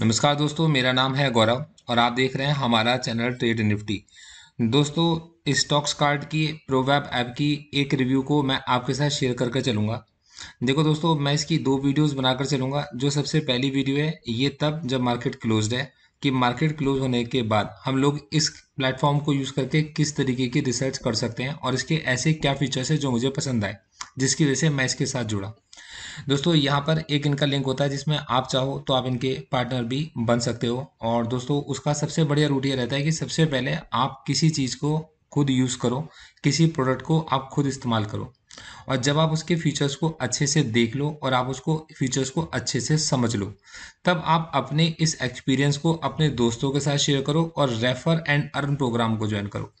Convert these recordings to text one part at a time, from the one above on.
नमस्कार दोस्तों मेरा नाम है गौरव और आप देख रहे हैं हमारा चैनल ट्रेड निफ्टी दोस्तों स्टॉक्स कार्ड की प्रोवैब ऐप की एक रिव्यू को मैं आपके साथ शेयर करके चलूँगा देखो दोस्तों मैं इसकी दो वीडियोस बनाकर चलूँगा जो सबसे पहली वीडियो है ये तब जब मार्केट क्लोज है कि मार्केट क्लोज होने के बाद हम लोग इस प्लेटफॉर्म को यूज़ करके किस तरीके की रिसर्च कर सकते हैं और इसके ऐसे क्या फीचर्स हैं जो मुझे पसंद आए जिसकी वजह से मैं इसके साथ जुड़ा दोस्तों यहाँ पर एक इनका लिंक होता है जिसमें आप चाहो तो आप इनके पार्टनर भी बन सकते हो और दोस्तों उसका सबसे बढ़िया रूट ये रहता है कि सबसे पहले आप किसी चीज़ को खुद यूज़ करो किसी प्रोडक्ट को आप खुद इस्तेमाल करो और जब आप उसके फीचर्स को अच्छे से देख लो और आप उसको फीचर्स को अच्छे से समझ लो तब आप अपने इस एक्सपीरियंस को अपने दोस्तों के साथ शेयर करो और रेफर एंड अर्न प्रोग्राम को ज्वाइन करो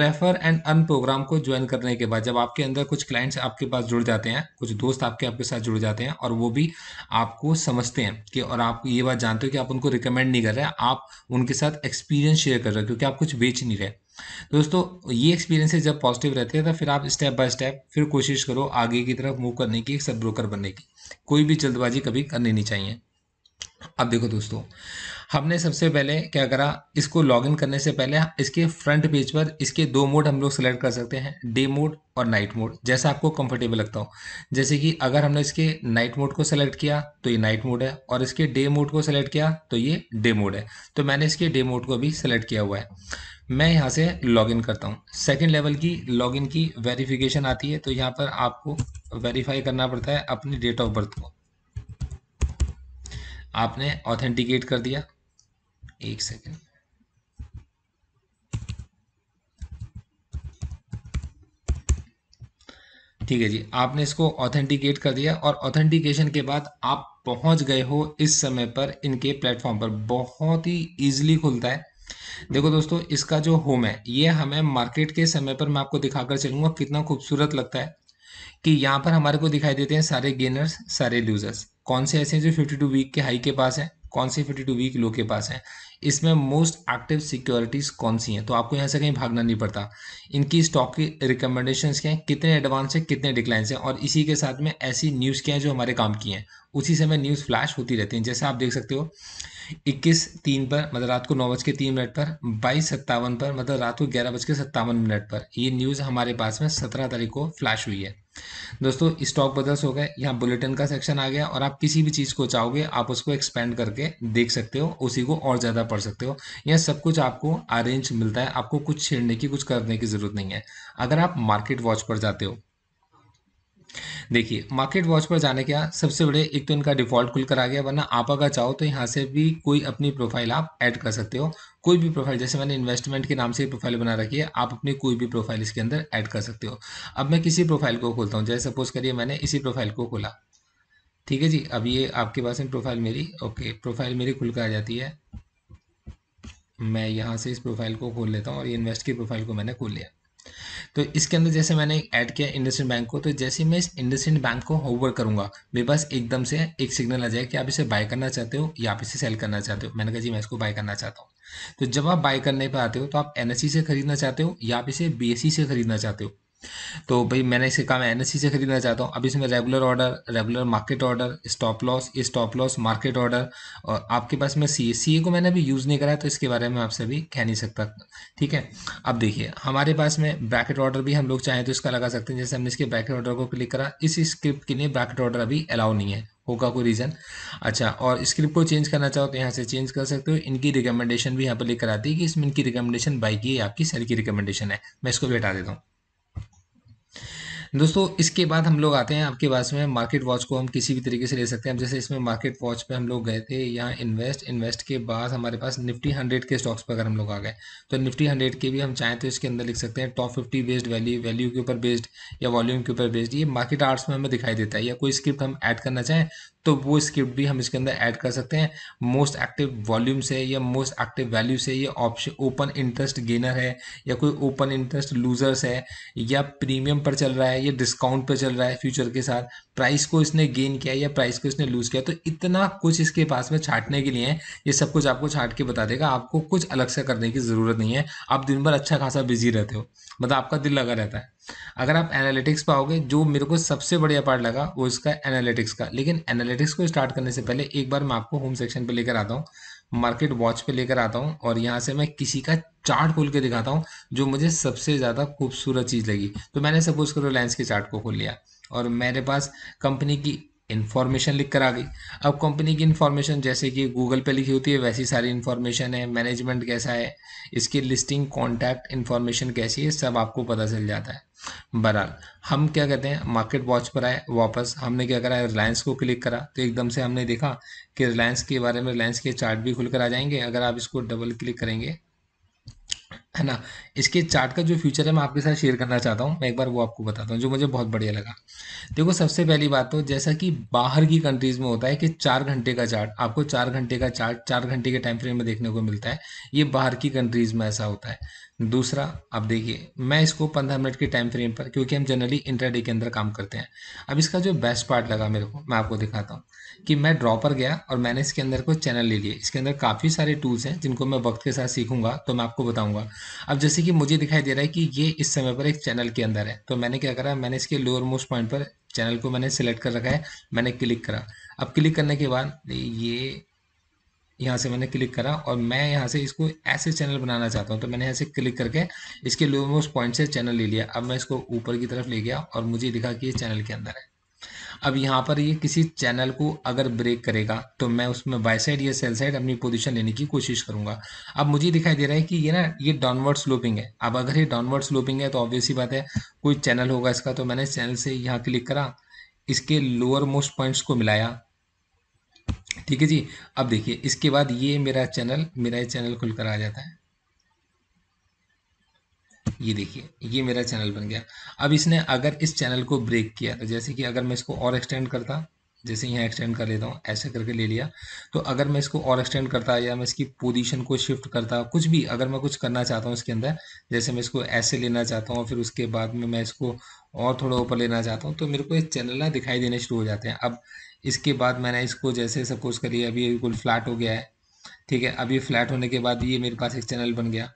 रेफर एंड अर्न प्रोग्राम को ज्वाइन करने के बाद जब आपके अंदर कुछ क्लाइंट्स आपके पास जुड़ जाते हैं कुछ दोस्त आपके आपके साथ जुड़ जाते हैं और वो भी आपको समझते हैं कि और आप ये बात जानते हो कि आप उनको रिकमेंड नहीं कर रहे आप उनके साथ एक्सपीरियंस शेयर कर रहे हो क्योंकि आप कुछ बेच नहीं रहे दोस्तों ये एक्सपीरियंसेस जब पॉजिटिव रहते हैं तो फिर आप स्टेप बाय स्टेप फिर कोशिश करो आगे की तरफ मूव करने की एक सब ब्रोकर बनने की कोई भी जल्दबाजी कभी करनी नहीं चाहिए अब देखो दोस्तों हमने सबसे पहले क्या करा इसको लॉगिन करने से पहले इसके फ्रंट पेज पर इसके दो मोड हम लोग सेलेक्ट कर सकते हैं डे मोड और नाइट मोड जैसा आपको कंफर्टेबल लगता हो जैसे कि अगर हमने इसके नाइट मोड को सेलेक्ट किया तो ये नाइट मोड है और इसके डे मोड को सेलेक्ट किया तो ये डे मोड है तो मैंने इसके डे मोड को भी सेलेक्ट किया हुआ है मैं यहाँ से लॉगिन करता हूँ सेकेंड लेवल की लॉगिन की वेरिफिकेशन आती है तो यहाँ पर आपको वेरीफाई करना पड़ता है अपनी डेट ऑफ बर्थ को आपने ऑथेंटिकेट कर दिया एक सेकेंड ठीक है जी आपने इसको ऑथेंटिकेट कर दिया और ऑथेंटिकेशन के बाद आप पहुंच गए हो इस समय पर इनके प्लेटफॉर्म पर बहुत ही इजीली खुलता है देखो दोस्तों इसका जो होम है ये हमें मार्केट के समय पर मैं आपको दिखाकर चलूंगा कितना खूबसूरत लगता है कि यहाँ पर हमारे को दिखाई देते हैं सारे गेनर्स सारे लूजर्स कौन से ऐसे जो 52 वीक के हाई के पास है कौन से 52 वीक लो के पास है इसमें मोस्ट एक्टिव सिक्योरिटीज़ कौन सी हैं तो आपको यहाँ से कहीं भागना नहीं पड़ता इनकी स्टॉक की रिकमेंडेशन क्या हैं कितने एडवांस हैं कितने डिक्लाइंस हैं और इसी के साथ में ऐसी न्यूज़ क्या हैं जो हमारे काम की हैं उसी समय न्यूज़ फ्लैश होती रहती हैं जैसे आप देख सकते हो इक्कीस तीन पर मतलब रात को नौ बज के तीन मिनट पर बाईस सत्तावन पर मतलब रात को ग्यारह बज के सत्तावन मिनट पर ये न्यूज़ हमारे पास में सत्रह तारीख को फ्लैश हुई है दोस्तों स्टॉक बदल्स हो गए यहाँ बुलेटिन का सेक्शन आ गया और आप किसी भी चीज़ को चाहोगे आप उसको एक्सपेंड करके देख सकते हो उसी को और ज़्यादा पढ़ सकते हो यह सब कुछ आपको अरेंज मिलता है आपको कुछ छेड़ने की कुछ करने की ज़रूरत नहीं है अगर आप मार्केट वॉच पर जाते हो देखिए मार्केट वॉच पर जाने क्या सबसे बड़े एक तो इनका डिफॉल्ट खुलकर आ गया वरना आप अगर चाहो तो यहाँ से भी कोई अपनी प्रोफाइल आप ऐड कर सकते हो कोई भी प्रोफाइल जैसे मैंने इन्वेस्टमेंट के नाम से प्रोफाइल बना रखी है आप अपनी कोई भी प्रोफाइल इसके अंदर ऐड कर सकते हो अब मैं किसी प्रोफाइल को खोलता हूँ जैसे सपोज करिए मैंने इसी प्रोफाइल को खोला ठीक है जी अब ये आपके पास है प्रोफाइल मेरी ओके प्रोफाइल मेरी खुलकर आ जाती है मैं यहाँ से इस प्रोफाइल को खोल लेता हूँ और ये इन्वेस्ट की प्रोफाइल को मैंने खोल लिया तो इसके अंदर जैसे मैंने ऐड किया इंडसइंड बैंक को तो जैसे मैं इस इंडसइंड बैंक को होवर करूंगा मेरे पास एकदम से एक सिग्नल आ जाए कि आप इसे बाय करना चाहते हो या आप इसे सेल करना चाहते हो मैंने कहा जी मैं इसको बाय करना चाहता हूँ तो जब आप बाय करने पर आते हो तो आप एनएससी e से खरीदना चाहते हो या आप इसे बी e से खरीदना चाहते हो तो भाई मैंने इसे कहा मैं एन से खरीदना चाहता हूँ अब इसमें regular order regular market order stop loss stop loss market order और आपके पास में सी सी e को मैंने अभी यूज़ नहीं करा तो इसके बारे में आपसे अभी कह नहीं सकता ठीक है अब देखिए हमारे पास में ब्रैकेट ऑर्डर भी हम लोग चाहें तो इसका लगा सकते हैं जैसे हमने इसके ब्रैकेट ऑर्डर को क्लिक करा इस स्क्रिप्ट के लिए ब्रैकेट ऑर्डर अभी अलाउ नहीं है होगा कोई रीज़न अच्छा और स्क्रिप्ट को चेंज करना चाहो तो यहाँ से चेंज कर सकते हो इनकी रिकमेंडेशन भी यहाँ पर लिख कराती है कि इसमें इनकी रिकमेंडेशन बाई की आपकी सेल की रिकमेंडेशन है मैं इसको भी हटा देता हूँ दोस्तों इसके बाद हम लोग आते हैं आपके पास में मार्केट वॉच को हम किसी भी तरीके से ले सकते हैं जैसे इसमें मार्केट वॉच पे हम लोग गए थे यहाँ इन्वेस्ट इन्वेस्ट के बाद हमारे पास निफ्टी हंड्रेड के स्टॉक्स पर अगर हम लोग आ गए तो निफ्टी हंड्रेड के भी हम चाहें तो इसके अंदर लिख सकते हैं top fifty based value value के ऊपर बेस्ड या वॉल्यूम के ऊपर बेस्ड ये मार्केट आर्ट्स में हमें दिखाई देता है या कोई स्क्रिप्ट हम ऐड करना चाहें तो वो स्क्रिप्ट भी हम इसके अंदर ऐड कर सकते हैं मोस्ट एक्टिव वॉल्यूम से या मोस्ट एक्टिव वैल्यू से या ऑप्शन ओपन इंटरेस्ट गेनर है या कोई ओपन इंटरेस्ट लूजर्स है या प्रीमियम पर चल रहा है या डिस्काउंट पर चल रहा है फ्यूचर के साथ प्राइस को इसने गेन किया या प्राइस को इसने लूज किया तो इतना कुछ इसके पास में छाटने के लिए है ये सब कुछ आपको छाट के बता देगा आपको कुछ अलग से करने की ज़रूरत नहीं है आप दिन भर अच्छा खासा बिजी रहते हो मतलब आपका दिल लगा रहता है अगर आप एनालिटिक्स पर आओगे जो मेरे को सबसे बढ़िया पार्ट लगा वो इसका एनालिटिक्स का लेकिन एनालिटिक्स को स्टार्ट करने से पहले एक बार मैं आपको होम सेक्शन पे लेकर आता हूँ मार्केट वॉच पे लेकर आता हूँ और यहाँ से मैं किसी का चार्ट खोल के दिखाता हूँ जो मुझे सबसे ज़्यादा खूबसूरत चीज़ लगी तो मैंने सपोज करो रिलायंस के चार्ट को खोल लिया और मेरे पास कंपनी की इन्फॉर्मेशन लिख कर आ गई अब कंपनी की इन्फॉर्मेशन जैसे कि गूगल पे लिखी होती है वैसी सारी इन्फॉर्मेशन है मैनेजमेंट कैसा है इसकी लिस्टिंग कॉन्टैक्ट इन्फॉर्मेशन कैसी है सब आपको पता चल जाता है बहरहाल हम क्या कहते हैं मार्केट वॉच पर आए वापस हमने क्या करा रिलायंस को क्लिक करा तो एकदम से हमने देखा कि रिलायंस के बारे में रिलायंस के चार्ट भी खुलकर आ जाएंगे अगर आप इसको डबल क्लिक करेंगे है ना इसके चार्ट का जो फ्यूचर है मैं आपके साथ शेयर करना चाहता हूँ मैं एक बार वो आपको बताता हूँ जो मुझे बहुत बढ़िया लगा देखो सबसे पहली बात तो जैसा कि बाहर की कंट्रीज़ में होता है कि चार घंटे का चार्ट आपको चार घंटे का चार्ट चार घंटे के टाइम फ्रेम में देखने को मिलता है ये बाहर की कंट्रीज़ में ऐसा होता है दूसरा आप देखिए मैं इसको पंद्रह मिनट के टाइम फ्रेम पर क्योंकि हम जनरली इंटरडे के अंदर काम करते हैं अब इसका जो बेस्ट पार्ट लगा मेरे को मैं आपको दिखाता हूँ कि मैं ड्रॉपर गया और मैंने इसके अंदर कोई चैनल ले लिए इसके अंदर काफ़ी सारे टूल्स हैं जिनको मैं वक्त के साथ सीखूंगा तो मैं आपको बताऊंगा अब जैसे कि मुझे दिखाई दे रहा है कि ये इस समय पर एक चैनल के अंदर है तो मैंने क्या करा मैंने इसके लोअर मोस्ट पॉइंट पर चैनल को मैंने सेलेक्ट कर रखा है मैंने क्लिक करा अब क्लिक करने के बाद ये यहाँ से मैंने क्लिक करा और मैं यहाँ से इसको ऐसे चैनल बनाना चाहता हूँ तो मैंने यहाँ से क्लिक करके इसके लोअर मोस्ट पॉइंट से चैनल ले लिया अब मैं इसको ऊपर की तरफ ले गया और मुझे दिखा कि ये चैनल के अंदर है अब यहाँ पर ये किसी चैनल को अगर ब्रेक करेगा तो मैं उसमें बाय साइड या सेल साइड अपनी पोजीशन लेने की कोशिश करूंगा अब मुझे दिखाई दे रहा है कि ये ना ये डाउनवर्ड स्लोपिंग है अब अगर ये डाउनवर्ड स्लोपिंग है तो ही बात है कोई चैनल होगा इसका तो मैंने चैनल से यहाँ क्लिक करा इसके लोअर मोस्ट पॉइंट्स को मिलाया ठीक है जी अब देखिए इसके बाद ये मेरा चैनल मेरा ये चैनल खुलकर आ जाता है ये देखिए ये मेरा चैनल बन गया अब इसने अगर इस चैनल को ब्रेक किया तो जैसे कि अगर मैं इसको और एक्सटेंड करता जैसे यहाँ एक्सटेंड कर लेता हूँ ऐसे करके ले लिया तो अगर मैं इसको और एक्सटेंड करता या मैं इसकी पोजीशन को शिफ्ट करता कुछ भी अगर मैं कुछ करना चाहता हूँ इसके अंदर जैसे मैं इसको ऐसे लेना चाहता हूँ फिर उसके बाद में मैं इसको और थोड़ा ऊपर लेना चाहता हूँ तो मेरे को ये चैनल ना दिखाई देने शुरू हो जाते हैं अब इसके बाद मैंने इसको जैसे सपोज करिए अभी बिल्कुल फ्लैट हो गया है ठीक है अभी फ्लैट होने के बाद ये मेरे पास एक चैनल बन गया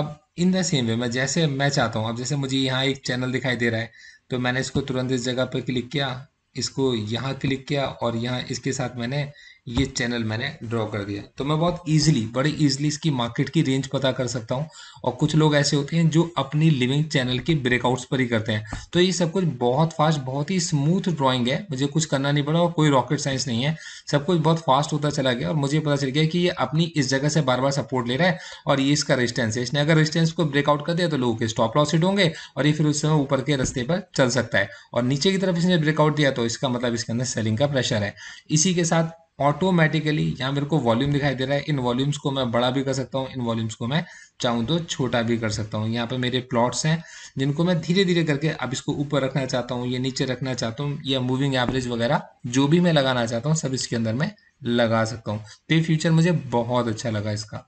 अब इन द सेम वे मैं जैसे मैं चाहता हूँ अब जैसे मुझे यहाँ एक चैनल दिखाई दे रहा है तो मैंने इसको तुरंत इस जगह पर क्लिक किया इसको यहाँ क्लिक किया और यहाँ इसके साथ मैंने ये चैनल मैंने ड्रॉ कर दिया तो मैं बहुत इजीली बड़े इजीली इसकी मार्केट की रेंज पता कर सकता हूँ और कुछ लोग ऐसे होते हैं जो अपनी लिविंग चैनल के ब्रेकआउट्स पर ही करते हैं तो ये सब कुछ बहुत फास्ट बहुत ही स्मूथ ड्राइंग है मुझे कुछ करना नहीं पड़ा और कोई रॉकेट साइंस नहीं है सब कुछ बहुत फास्ट होता चला गया और मुझे पता चल गया कि ये अपनी इस जगह से बार बार सपोर्ट ले रहा है और ये इसका रजिस्टेंस है इसने अगर रेजिस्टेंस को ब्रेकआउट कर दिया तो लोगों के स्टॉप लॉस हिट होंगे और ये फिर उस समय ऊपर के रस्ते पर चल सकता है और नीचे की तरफ इसने ब्रेकआउट दिया तो तो इसका मतलब इसके अंदर सेलिंग का प्रेशर है इसी के साथ ऑटोमेटिकली यहाँ मेरे को वॉल्यूम दिखाई दे रहा है इन वॉल्यूम्स को मैं बड़ा भी कर सकता हूँ इन वॉल्यूम्स को मैं चाहूँ तो छोटा भी कर सकता हूँ यहाँ पे मेरे प्लॉट्स हैं जिनको मैं धीरे धीरे करके अब इसको ऊपर रखना चाहता हूँ ये नीचे रखना चाहता हूँ या मूविंग एवरेज वगैरह जो भी मैं लगाना चाहता हूँ सब इसके अंदर मैं लगा सकता हूँ तो ये फ्यूचर मुझे बहुत अच्छा लगा इसका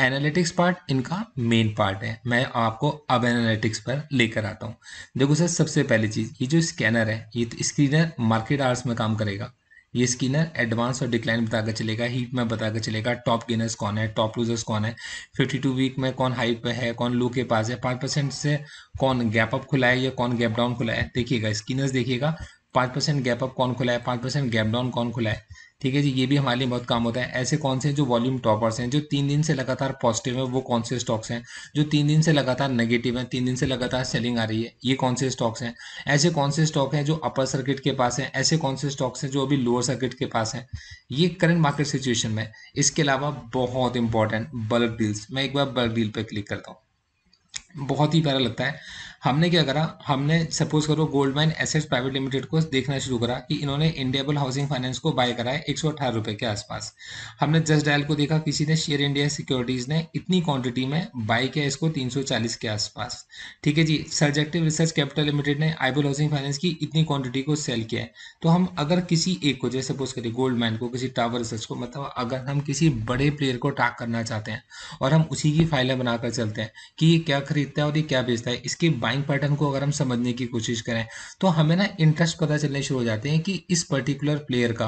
एनालिटिक्स पार्ट इनका मेन पार्ट है मैं आपको अब एनालिटिक्स पर लेकर आता हूँ देखो सर सबसे पहली चीज़ ये जो स्कैनर है ये तो स्क्रीनर मार्केट आर्स में काम करेगा ये स्किनर एडवांस और डिक्लाइन बताकर चलेगा हीट में बताकर चलेगा टॉप गेनर्स कौन है टॉप लूजर्स कौन है 52 वीक में कौन हाई पे है कौन लो के पास है पाँच परसेंट से कौन गैप अप खुला है या कौन गैप डाउन खुला है देखिएगा स्किनर्स देखिएगा पाँच परसेंट गैप अप कौन खुला है पाँच परसेंट गैप डाउन कौन खुला है ठीक है जी ये भी हमारे लिए बहुत काम होता है ऐसे कौन से जो वॉल्यूम टॉपर्स हैं जो तीन दिन से लगातार पॉजिटिव है वो कौन से स्टॉक्स हैं जो तीन दिन से लगातार नेगेटिव है तीन दिन से लगातार सेलिंग आ रही है ये कौन से स्टॉक्स हैं ऐसे कौन से स्टॉक हैं जो अपर सर्किट के पास हैं ऐसे कौन से स्टॉक्स हैं जो अभी लोअर सर्किट के पास हैं ये करंट मार्केट सिचुएशन में इसके अलावा बहुत इंपॉर्टेंट बल्क डील्स मैं एक बार बल्क डील पर क्लिक करता हूँ बहुत ही प्यारा लगता है हमने क्या करा हमने सपोज करो gold mine assets private limited को देखना शुरू करा कि इन्होंने इंडियाबल हाउसिंग फाइनेंस को बाय है एक सौ के आसपास हमने जस्ट डायल को देखा किसी ने शेयर इंडिया सिक्योरिटीज ने इतनी क्वांटिटी में बाय किया इसको 340 के आसपास ठीक है जी सर्जेक्टिव रिसर्च कैपिटल लिमिटेड ने आईबल हाउसिंग फाइनेंस की इतनी क्वांटिटी को सेल किया है तो हम अगर किसी एक को जैसे सपोज करिए गोल्ड माइन को किसी टावर रिसर्च को मतलब अगर हम किसी बड़े प्लेयर को टाक करना चाहते हैं और हम उसी की फाइलें बनाकर चलते हैं कि ये क्या खरीदता है और ये क्या बेचता है इसके बाइंग पैटर्न को अगर हम समझने की कोशिश करें तो हमें ना इंटरेस्ट पता चलने शुरू हो जाते हैं कि इस पर्टिकुलर प्लेयर का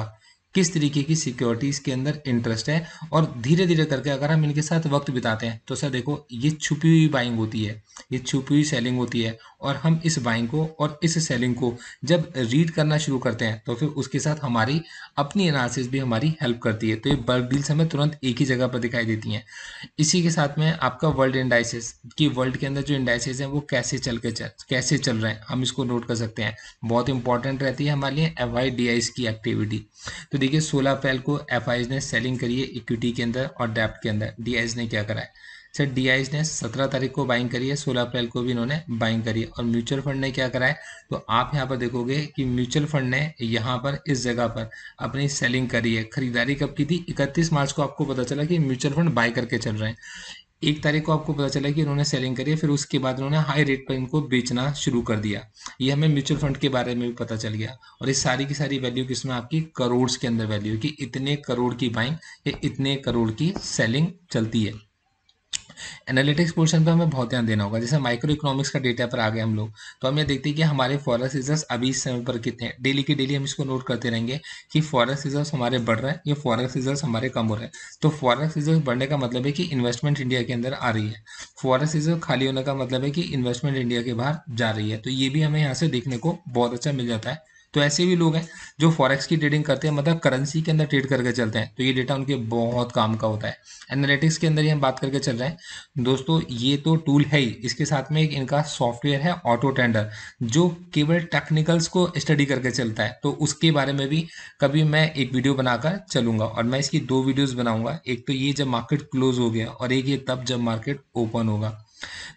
किस तरीके की सिक्योरिटीज़ के अंदर इंटरेस्ट है और धीरे धीरे करके अगर हम इनके साथ वक्त बिताते हैं तो सर देखो ये छुपी हुई बाइंग होती है ये छुपी हुई सेलिंग होती है और हम इस बाइंग को और इस सेलिंग को जब रीड करना शुरू करते हैं तो फिर उसके साथ हमारी अपनी एनालिसिस भी हमारी हेल्प करती है तो ये बल्ब डील्स हमें तुरंत एक ही जगह पर दिखाई देती हैं इसी के साथ में आपका वर्ल्ड इंडाइसिस कि वर्ल्ड के अंदर जो इंडाइसिस हैं वो कैसे चल के चल कैसे चल रहे हैं हम इसको नोट कर सकते हैं बहुत इंपॉर्टेंट रहती है हमारे लिए एफ की एक्टिविटी तो देखिए 16 अप्रैल को एफ ने सेलिंग करी है इक्विटी के अंदर और डेप्ट के अंदर डी ने क्या करा है सर डी ने 17 तारीख को बाइंग करी है 16 अप्रैल को भी इन्होंने बाइंग करी है और म्यूचुअल फंड ने क्या करा है तो आप यहाँ पर देखोगे कि म्यूचुअल फंड ने यहाँ पर इस जगह पर अपनी सेलिंग करी है खरीदारी कब की थी 31 मार्च को आपको पता चला कि म्यूचुअल फंड बाय करके चल रहे हैं एक तारीख को आपको पता चला कि इन्होंने सेलिंग करी है फिर उसके बाद उन्होंने हाई रेट पर इनको बेचना शुरू कर दिया ये हमें म्यूचुअल फंड के बारे में भी पता चल गया और ये सारी की सारी वैल्यू किसमें आपकी करोड़ के अंदर वैल्यू है कि इतने करोड़ की बाइंग या इतने करोड़ की सेलिंग चलती है एनालिटिक्स पोर्शन पर हमें बहुत ध्यान देना होगा जैसे माइक्रो इकोनॉमिक्स का डेटा पर आ गए हम लोग तो हम ये देखते हैं कि हमारे फॉरेस्ट रिजर्व अभी इस समय पर कितने हैं डेली के डेली हम इसको नोट करते रहेंगे कि फॉरेस्ट रिजर्व हमारे बढ़ रहे हैं या फॉरेस्ट रिजर्व हमारे कम हो रहे हैं तो फॉरेस्ट रिजर्व बढ़ने का मतलब है कि इन्वेस्टमेंट इंडिया के अंदर आ रही है फॉरेस्ट रिजर्व खाली होने का मतलब है कि इन्वेस्टमेंट इंडिया के बाहर जा रही है तो ये भी हमें यहाँ से देखने को बहुत अच्छा मिल जाता है तो ऐसे भी लोग हैं जो फॉरेक्स की ट्रेडिंग करते हैं मतलब करेंसी के अंदर ट्रेड करके चलते हैं तो ये डेटा उनके बहुत काम का होता है एनालिटिक्स के अंदर ही हम बात करके चल रहे हैं दोस्तों ये तो टूल है ही इसके साथ में एक इनका सॉफ्टवेयर है ऑटो टेंडर जो केवल टेक्निकल्स को स्टडी करके चलता है तो उसके बारे में भी कभी मैं एक वीडियो बनाकर चलूंगा और मैं इसकी दो वीडियोज़ बनाऊंगा एक तो ये जब मार्केट क्लोज हो गया और एक ये तब जब मार्केट ओपन होगा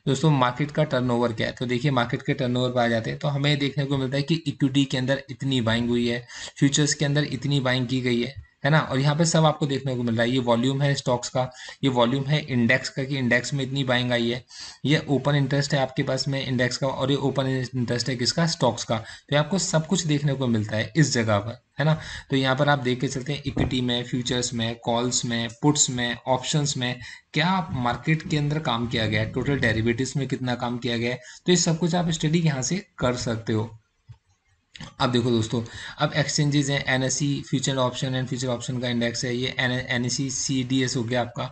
दोस्तों मार्केट का टर्नओवर क्या है तो देखिए मार्केट के टर्नओवर पर आ जाते हैं तो हमें देखने को मिलता है कि इक्विटी के अंदर इतनी बाइंग हुई है फ्यूचर्स के अंदर इतनी बाइंग की गई है है ना और यहाँ पे सब आपको देखने को मिल रहा है ये वॉल्यूम है स्टॉक्स का ये वॉल्यूम है इंडेक्स का कि इंडेक्स में इतनी बाइंग आई है ये ओपन इंटरेस्ट है आपके पास में इंडेक्स का और ये ओपन इंटरेस्ट है किसका स्टॉक्स का तो आपको सब कुछ देखने को मिलता है इस जगह पर है ना तो यहाँ पर आप देख के चलते हैं इक्विटी में फ्यूचर्स में कॉल्स में पुट्स में ऑप्शन में क्या मार्केट के अंदर काम किया गया है टोटल डेरिवेटिव में कितना काम किया गया है तो ये सब कुछ आप स्टडी यहाँ से कर सकते हो अब देखो दोस्तों अब एक्सचेंजेस हैं N S C future option and future option का इंडेक्स है ये N S C C D S हो गया आपका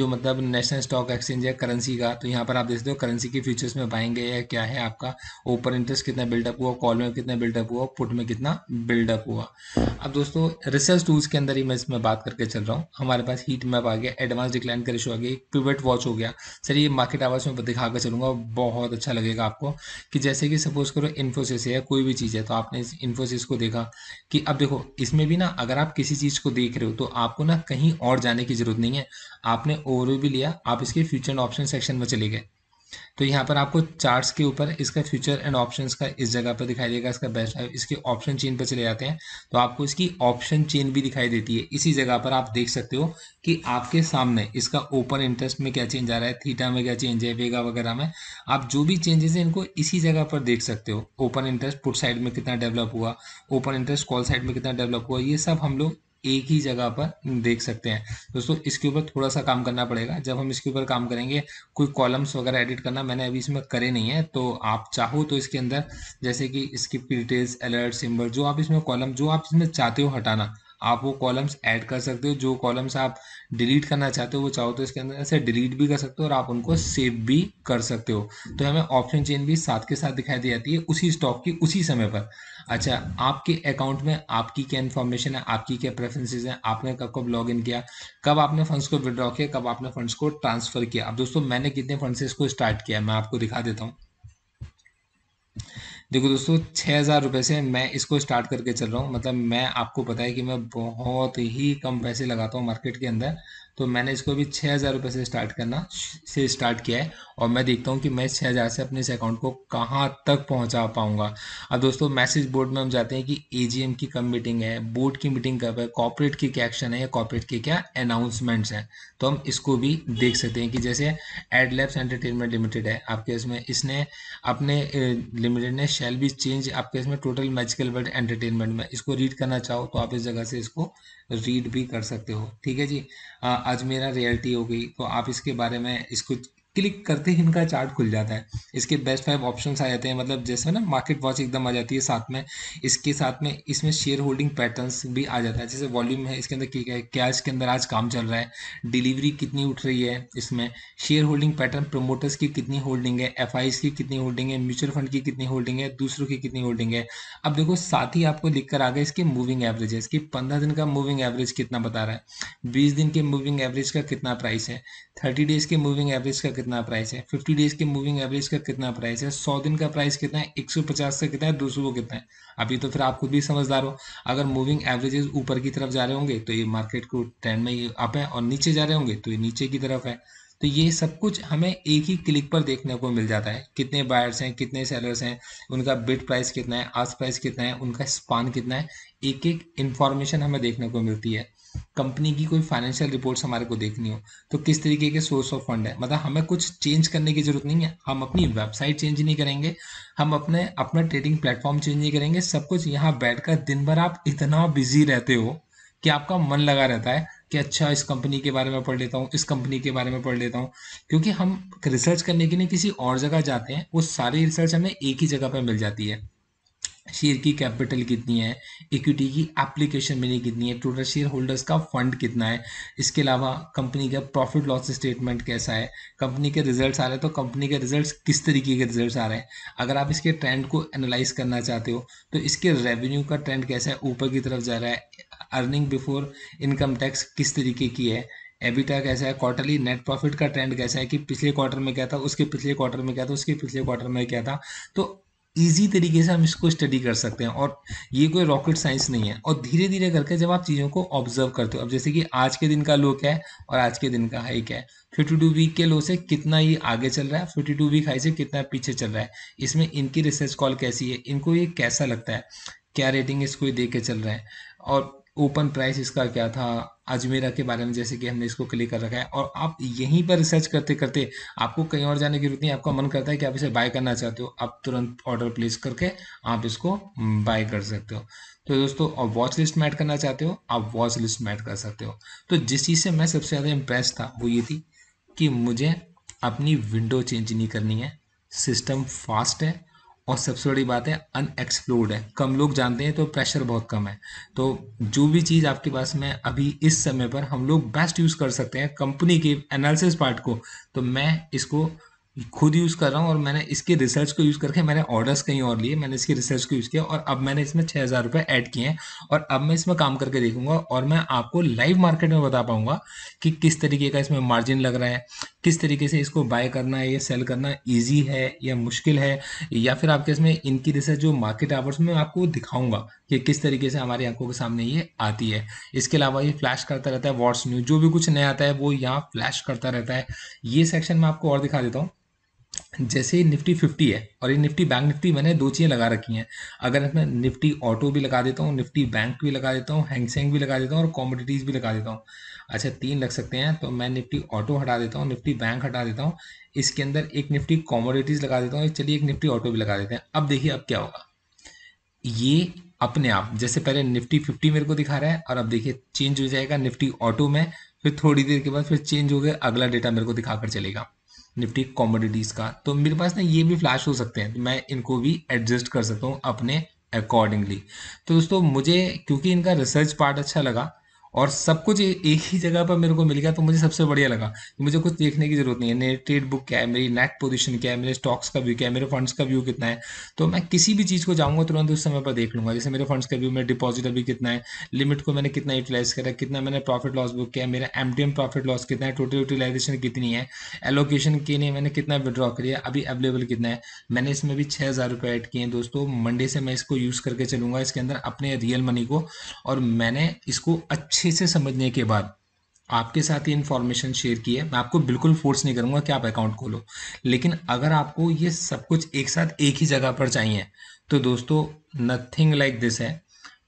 जो मतलब नेशनल स्टॉक एक्सचेंज है करेंसी का तो यहाँ पर आप देख सकते हो करेंसी के फ्यूचर्स में बाइंग है क्या है आपका ओपन इंटरेस्ट कितना बिल्डअप हुआ कॉल में कितना बिल्डअप हुआ पुट में कितना बिल्डअप हुआ अब दोस्तों रिसर्च टूल्स के अंदर ही मैं इसमें बात करके चल रहा हूँ हमारे पास हीट मैप आ गया एडवांस डिक्लाइन का रेशो आ गया पिवट वॉच हो गया सर ये मार्केट आवाज में दिखा कर चलूंगा बहुत अच्छा लगेगा आपको कि जैसे कि सपोज करो इन्फोसिस है कोई भी चीज़ है तो आपने इस इन्फोसिस को देखा कि अब देखो इसमें भी ना अगर आप किसी चीज़ को देख रहे हो तो आपको ना कहीं और जाने की ज़रूरत नहीं है आपने ओवरव्यू भी लिया आप इसके फ्यूचर ऑप्शन सेक्शन में चले गए तो यहाँ पर आपको चार्ट्स के ऊपर इसका फ्यूचर एंड ऑप्शंस का इस जगह पर दिखाई देगा इसका बेस्ट इसके ऑप्शन चेन पर चले जाते हैं तो आपको इसकी ऑप्शन चेन भी दिखाई देती है इसी जगह पर आप देख सकते हो कि आपके सामने इसका ओपन इंटरेस्ट में क्या चेंज आ रहा है थीटा में क्या चेंज है वेगा वगैरह में आप जो भी चेंजेस हैं इनको इसी जगह पर देख सकते हो ओपन इंटरेस्ट पुट साइड में कितना डेवलप हुआ ओपन इंटरेस्ट कॉल साइड में कितना डेवलप हुआ ये सब हम लोग एक ही जगह पर देख सकते हैं दोस्तों इसके ऊपर थोड़ा सा काम करना पड़ेगा जब हम इसके ऊपर काम करेंगे कोई कॉलम्स वगैरह एडिट करना मैंने अभी इसमें करे नहीं है तो आप चाहो तो इसके अंदर जैसे कि इसकी डिटेल्स अलर्ट सिम्बल जो आप इसमें कॉलम जो आप इसमें चाहते हो हटाना आप वो कॉलम्स ऐड कर सकते हो जो कॉलम्स आप डिलीट करना चाहते हो वो चाहो तो इसके अंदर ऐसे डिलीट भी कर सकते हो और आप उनको सेव भी कर सकते हो तो हमें ऑप्शन चेन भी साथ के साथ दिखाई दी जाती है उसी स्टॉक की उसी समय पर अच्छा आपके अकाउंट में आपकी क्या इन्फॉर्मेशन है आपकी क्या प्रेफरेंसेज हैं आपने कब कब लॉग इन किया कब आपने फंड्स को विड्रॉ किया कब आपने फंड्स को ट्रांसफर किया अब दोस्तों मैंने कितने फंड से इसको स्टार्ट किया मैं आपको दिखा देता हूँ देखो दोस्तों छः हज़ार रुपये से मैं इसको स्टार्ट करके चल रहा हूँ मतलब मैं आपको पता है कि मैं बहुत ही कम पैसे लगाता हूँ मार्केट के अंदर तो मैंने इसको भी छः हज़ार रुपये से स्टार्ट करना से स्टार्ट किया है और मैं देखता हूँ कि मैं छः हज़ार से अपने इस अकाउंट को कहाँ तक पहुँचा पाऊँगा अब दोस्तों मैसेज बोर्ड में हम जाते हैं कि एजीएम की कब मीटिंग है बोर्ड की मीटिंग कब है कॉपरेट की क्या एक्शन है या कॉपरेट के क्या अनाउंसमेंट्स हैं तो हम इसको भी देख सकते हैं कि जैसे एड लैब्स एंटरटेनमेंट लिमिटेड है आपके इसमें इसने अपने लिमिटेड ने शेल बी चेंज आपके इसमें टोटल मैजिकल वर्ल्ड एंटरटेनमेंट में इसको रीड करना चाहो तो आप इस जगह से इसको रीड भी कर सकते हो ठीक है जी आ, आज मेरा रियलिटी हो गई तो आप इसके बारे में इसको क्लिक करते ही इनका चार्ट खुल जाता है इसके बेस्ट फाइव ऑप्शन आ जाते हैं मतलब जैसे ना मार्केट वॉच एकदम आ जाती है साथ में इसके साथ में इसमें शेयर होल्डिंग पैटर्न्स भी आ जाता है जैसे वॉल्यूम है इसके अंदर क्या है कैश के अंदर आज काम चल रहा है डिलीवरी कितनी उठ रही है इसमें शेयर होल्डिंग पैटर्न प्रोमोटर्स की कितनी होल्डिंग है एफ की कितनी होल्डिंग है म्यूचुअल फंड की कितनी होल्डिंग है दूसरों की कितनी होल्डिंग है अब देखो साथ ही आपको लिख कर आ गए इसके मूविंग एवरेजेस की पंद्रह दिन का मूविंग एवरेज कितना बता रहा है बीस दिन के मूविंग एवरेज का कितना प्राइस है थर्टी डेज के मूविंग एवरेज का कितना प्राइस है फिफ्टी डेज के मूविंग एवरेज का कितना प्राइस है सौ दिन का प्राइस कितना है एक सौ पचास का कितना है दो सौ कितना है अभी तो फिर आप खुद भी समझदार हो अगर मूविंग एवरेजेस ऊपर की तरफ जा रहे होंगे तो ये मार्केट को ट्रेंड में ये अप है और नीचे जा रहे होंगे तो ये नीचे की तरफ है तो ये सब कुछ हमें एक ही क्लिक पर देखने को मिल जाता है कितने बायर्स हैं कितने सेलर्स हैं उनका बिड प्राइस कितना है आज प्राइस कितना है उनका स्पान कितना है एक एक इंफॉर्मेशन हमें देखने को मिलती है कंपनी की कोई फाइनेंशियल रिपोर्ट्स हमारे को देखनी हो तो किस तरीके के सोर्स ऑफ फंड है मतलब हमें कुछ चेंज करने की जरूरत नहीं है हम अपनी वेबसाइट चेंज नहीं करेंगे हम अपने अपना ट्रेडिंग प्लेटफॉर्म चेंज नहीं करेंगे सब कुछ यहाँ बैठकर दिन भर आप इतना बिजी रहते हो कि आपका मन लगा रहता है कि अच्छा इस कंपनी के बारे में पढ़ लेता हूँ इस कंपनी के बारे में पढ़ लेता हूँ क्योंकि हम रिसर्च करने के लिए किसी और जगह जाते हैं वो सारी रिसर्च हमें एक ही जगह पर मिल जाती है शेयर की कैपिटल कितनी है इक्विटी की एप्लीकेशन मनी कितनी है टोटल शेयर होल्डर्स का फंड कितना है इसके अलावा कंपनी का प्रॉफिट लॉस स्टेटमेंट कैसा है कंपनी के रिजल्ट्स आ रहे हैं तो कंपनी के रिजल्ट्स किस तरीके के रिजल्ट्स आ रहे हैं अगर आप इसके ट्रेंड को एनालाइज करना चाहते हो तो इसके रेवेन्यू का ट्रेंड कैसा है ऊपर की तरफ जा रहा है अर्निंग बिफोर इनकम टैक्स किस तरीके की है एबिटा कैसा है क्वार्टरली नेट प्रॉफिट का ट्रेंड कैसा है कि पिछले क्वार्टर में क्या था उसके पिछले क्वार्टर में क्या था उसके पिछले क्वार्टर में क्या था तो ईजी तरीके से हम इसको स्टडी कर सकते हैं और ये कोई रॉकेट साइंस नहीं है और धीरे धीरे करके जब आप चीज़ों को ऑब्जर्व करते हो अब जैसे कि आज के दिन का लो क्या है और आज के दिन का हाई क्या है फिफ्टी टू वीक के लो से कितना ये आगे चल रहा है फिफ्टी टू वीक हाई से कितना पीछे चल रहा है इसमें इनकी रिसर्च कॉल कैसी है इनको ये कैसा लगता है क्या रेटिंग इसको ये दे के चल रहा है और ओपन प्राइस इसका क्या था अजमेरा के बारे में जैसे कि हमने इसको क्लिक कर रखा है और आप यहीं पर रिसर्च करते करते आपको कहीं और जाने की जरूरत नहीं आपका मन करता है कि आप इसे बाय करना चाहते हो आप तुरंत ऑर्डर प्लेस करके आप इसको बाय हम्म, कर सकते हो तो दोस्तों आप वॉच लिस्ट में ऐड करना चाहते हो आप वॉच लिस्ट में ऐड कर सकते हो तो जिस चीज़ से मैं सबसे ज़्यादा इम्प्रेस था वो ये थी कि मुझे अपनी विंडो चेंज नहीं करनी है सिस्टम फास्ट है और सबसे बड़ी बात है अनएक्सप्लोर्ड है कम लोग जानते हैं तो प्रेशर बहुत कम है तो जो भी चीज़ आपके पास में अभी इस समय पर हम लोग बेस्ट यूज़ कर सकते हैं कंपनी के एनालिसिस पार्ट को तो मैं इसको खुद यूज़ कर रहा हूँ और मैंने इसके रिसर्च को यूज़ करके मैंने ऑर्डर्स कहीं और लिए मैंने इसके रिसर्च को यूज़ किया और अब मैंने इसमें छह हज़ार रुपए ऐड किए हैं और अब मैं इसमें काम करके देखूंगा और मैं आपको लाइव मार्केट में बता पाऊंगा कि किस तरीके का इसमें मार्जिन लग रहा है किस तरीके से इसको बाय करना है या सेल करना ईजी है या मुश्किल है या फिर आपके इसमें इनकी रिसर्च जो मार्केट आवर्स में आपको दिखाऊंगा कि किस तरीके से हमारी आंखों के सामने ये आती है इसके अलावा ये फ्लैश करता रहता है व्हाट्स न्यूज जो भी कुछ नया आता है वो यहाँ फ्लैश करता रहता है ये सेक्शन में आपको और दिखा देता हूँ जैसे ही निफ्टी फिफ्टी है और ये निफ्टी बैंक निफ्टी मैंने दो चीज़ें लगा रखी हैं अगर मैं निफ्टी ऑटो भी लगा देता हूँ निफ्टी बैंक भी लगा देता हूँ हैंगसेंग भी लगा देता हूँ और कॉमोडिटीज़ भी लगा देता हूँ अच्छा तीन लग सकते हैं तो मैं निफ्टी ऑटो हटा देता हूँ निफ्टी बैंक हटा देता हूँ इसके अंदर एक निफ्टी कॉमोडिटीज़ लगा देता हूँ चलिए एक निफ्टी ऑटो भी लगा देते हैं अब देखिए अब क्या होगा ये अपने आप जैसे पहले निफ्टी फिफ्टी मेरे को दिखा रहा है और अब देखिए चेंज हो जाएगा निफ्टी ऑटो में फिर थोड़ी देर के बाद फिर चेंज हो गया अगला डेटा मेरे को दिखाकर चलेगा निफ्टी कॉमोडिटीज़ का तो मेरे पास ना ये भी फ्लैश हो सकते हैं तो मैं इनको भी एडजस्ट कर सकता हूँ अपने अकॉर्डिंगली तो दोस्तों मुझे क्योंकि इनका रिसर्च पार्ट अच्छा लगा और सब कुछ एक ही जगह पर मेरे को मिल गया तो मुझे सबसे बढ़िया लगा मुझे कुछ देखने की जरूरत नहीं है ट्रेड बुक क्या है मेरी नेट पोजीशन क्या है मेरे स्टॉक्स का व्यू क्या है मेरे फंड्स का व्यू कितना है तो मैं किसी भी चीज़ को जाऊंगा तुरंत उस समय पर देख लूंगा जैसे मेरे फंड्स का व्यू मेरे डिपॉजिट अभी कितना है लिमिट को मैंने कितना यूटिलाइज करा कितना मैंने प्रॉफिट लॉस बुक किया मेरा एम प्रॉफिट लॉस कितना है टोटल यूटिलाइजेशन कितनी है एलोकेशन के लिए मैंने कितना विड्रॉ करिए अभी अवेलेबल कितना है मैंने इसमें भी छः हज़ार रुपये ऐड किए हैं दोस्तों मंडे से मैं इसको यूज़ करके चलूंगा इसके अंदर अपने रियल मनी को और मैंने इसको अच्छे अच्छे से समझने के बाद आपके साथ ये इन्फॉर्मेशन शेयर की है मैं आपको बिल्कुल फोर्स नहीं करूंगा कि आप अकाउंट खोलो लेकिन अगर आपको ये सब कुछ एक साथ एक ही जगह पर चाहिए तो दोस्तों नथिंग लाइक दिस है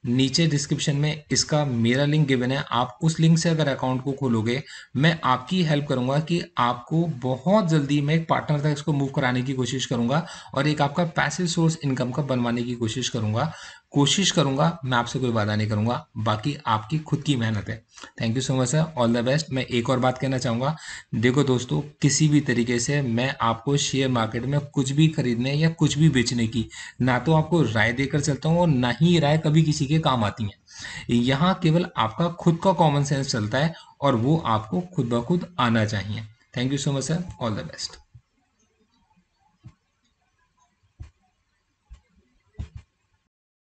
नीचे डिस्क्रिप्शन में इसका मेरा लिंक गिवन है आप उस लिंक से अगर अकाउंट को खोलोगे मैं आपकी हेल्प करूंगा कि आपको बहुत जल्दी मैं एक पार्टनर तक इसको मूव कराने की कोशिश करूंगा और एक आपका पैसिव सोर्स इनकम का बनवाने की कोशिश करूंगा कोशिश करूंगा मैं आपसे कोई वादा नहीं करूंगा बाकी आपकी खुद की मेहनत है thank you so much sir all the best मैं एक और बात कहना चाहूंगा देखो दोस्तों किसी भी तरीके से मैं आपको शेयर मार्केट में कुछ भी खरीदने या कुछ भी बेचने की ना तो आपको राय देकर चलता हूँ और ना ही राय कभी किसी के काम आती है यहाँ केवल आपका खुद का कॉमन सेंस चलता है और वो आपको खुद ब खुद आना चाहिए thank you so much sir all the best